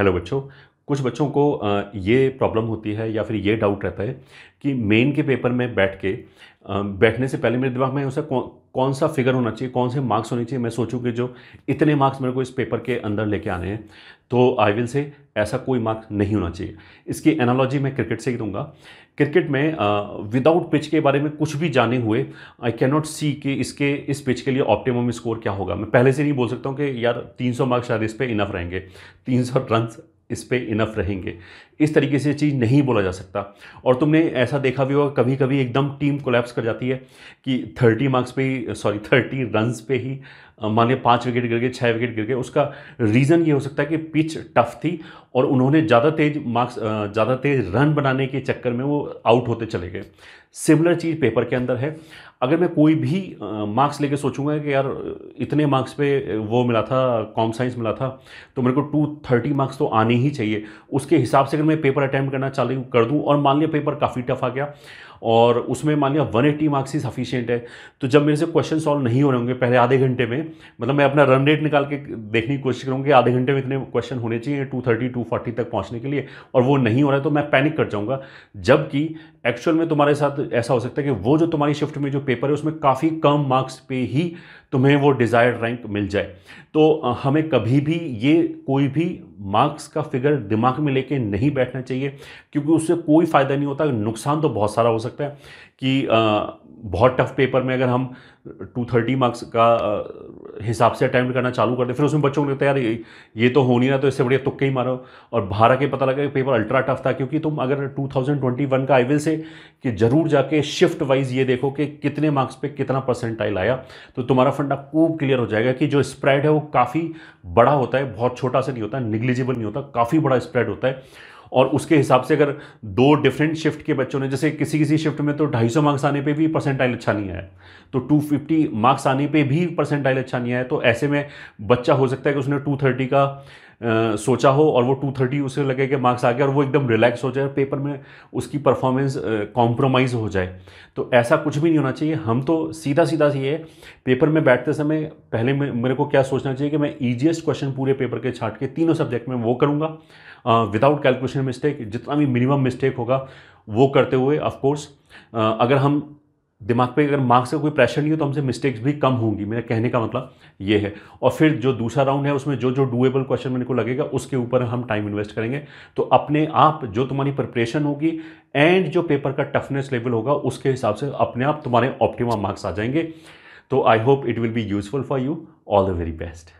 hello बच्चों कुछ बच्चों को ये प्रॉब्लम होती है या फिर ये डाउट रहता है कि मेन के पेपर में बैठ के बैठने से पहले मेरे दिमाग में उसका कौन सा फिगर होना चाहिए कौन से मार्क्स होने चाहिए मैं सोचूं कि जो इतने मार्क्स मेरे को इस पेपर के अंदर लेके आने हैं तो आई विल से ऐसा कोई मार्क नहीं होना चाहिए इसकी एनालॉजी मैं क्रिकेट से ही दूंगा क्रिकेट में विदाउट पिच के बारे में कुछ भी जाने हुए आई कैन नॉट सी कि इसके इस पिच के लिए ऑप्टिमम स्कोर क्या होगा मैं पहले से नहीं बोल सकता हूँ कि यार 300 मार्क्स शायद इस पर इनफ रहेंगे 300 रन इस पर इनफ रहेंगे इस तरीके से चीज़ नहीं बोला जा सकता और तुमने ऐसा देखा भी होगा कभी कभी एकदम टीम कोलैप्स कर जाती है कि थर्टी मार्क्स पे ही सॉरी थर्टी रन्स पे ही मान लिया पाँच विकेट गिर गए छः विकेट गिर गए उसका रीज़न ये हो सकता है कि पिच टफ थी और उन्होंने ज़्यादा तेज मार्क्स ज़्यादा तेज रन बनाने के चक्कर में वो आउट होते चले गए सिमिलर चीज़ पेपर के अंदर है अगर मैं कोई भी मार्क्स लेके सोचूंगा कि यार इतने मार्क्स पे वो मिला था कॉम साइंस मिला था तो मेरे को टू थर्टी मार्क्स तो आने ही चाहिए उसके हिसाब से अगर मैं पेपर अटैम्प्ट करना चालू कर दूँ और मान लिया पेपर काफ़ी टफ आ गया और उसमें मान लिया वन एट्टी मार्क्स ही सफिशियंट है तो जब मेरे से क्वेश्चन सॉल्व नहीं हो रहे होंगे पहले आधे घंटे में मतलब मैं अपना रन रेट निकाल के देखने की कोशिश करूँगी कि आधे घंटे में इतने क्वेश्चन होने चाहिए टू थर्टी टू फोर्टी तक पहुँचने के लिए और वो नहीं हो रहा है तो मैं पैनिक कर जाऊँगा जबकि एक्चुअल में तुम्हारे साथ ऐसा हो सकता है कि वो जो तुम्हारी शिफ्ट में जो पेपर है उसमें काफ़ी कम मार्क्स पे ही तुम्हें वो डिज़ायर्ड रैंक मिल जाए तो हमें कभी भी ये कोई भी मार्क्स का फिगर दिमाग में लेके नहीं बैठना चाहिए क्योंकि उससे कोई फ़ायदा नहीं होता नुकसान तो बहुत सारा हो सकता है कि बहुत टफ पेपर में अगर हम 230 मार्क्स का हिसाब से अटैम्प्ट करना चालू कर दे फिर उसमें बच्चों को लगता है यार ये तो हो नहीं रहा तो इससे बढ़िया तुक्के ही मारो और बारह के पता लगा कि पेपर अल्ट्रा टफ था क्योंकि तुम अगर 2021 का आई विल से कि जरूर जाके शिफ्ट वाइज ये देखो कि कितने मार्क्स पे कितना परसेंटाइल आया तो तुम्हारा फंडा खूब क्लियर हो जाएगा कि जो स्प्रेड है वो काफ़ी बड़ा होता है बहुत छोटा सा नहीं होता निग्लिजिबल नहीं होता काफ़ी बड़ा स्प्रेड होता है और उसके हिसाब से अगर दो डिफरेंट शिफ्ट के बच्चों ने जैसे किसी किसी शिफ्ट में तो 250 मार्क्स आने पे भी परसेंटाइल अच्छा नहीं आया तो 250 मार्क्स आने पे भी परसेंटाइल अच्छा नहीं आया तो ऐसे में बच्चा हो सकता है कि उसने 230 का आ, सोचा हो और वो 230 उसे लगे कि मार्क्स आ गया और वो एकदम रिलैक्स हो जाए पेपर में उसकी परफॉर्मेंस कॉम्प्रोमाइज़ हो जाए तो ऐसा कुछ भी नहीं होना चाहिए हम तो सीधा सीधा सी है पेपर में बैठते समय पहले मेरे को क्या सोचना चाहिए कि मैं ईजिएस्ट क्वेश्चन पूरे पेपर के छाट के तीनों सब्जेक्ट में वो करूँगा विदाउट कैलकुलेशन मिस्टेक जितना भी मिनिमम मिस्टेक होगा वो करते हुए ऑफकोर्स अगर हम दिमाग पे अगर मार्क्स का कोई प्रेशर नहीं हो तो हमसे मिस्टेक्स भी कम होंगी मेरा कहने का मतलब ये है और फिर जो दूसरा राउंड है उसमें जो जो डूएबल क्वेश्चन मेरे को लगेगा उसके ऊपर हम टाइम इन्वेस्ट करेंगे तो अपने आप जो तुम्हारी प्रिपरेशन होगी एंड जो पेपर का टफनेस लेवल होगा उसके हिसाब से अपने आप तुम्हारे ऑप्टिमम मार्क्स आ जाएंगे तो I hope it will be useful for you all the very best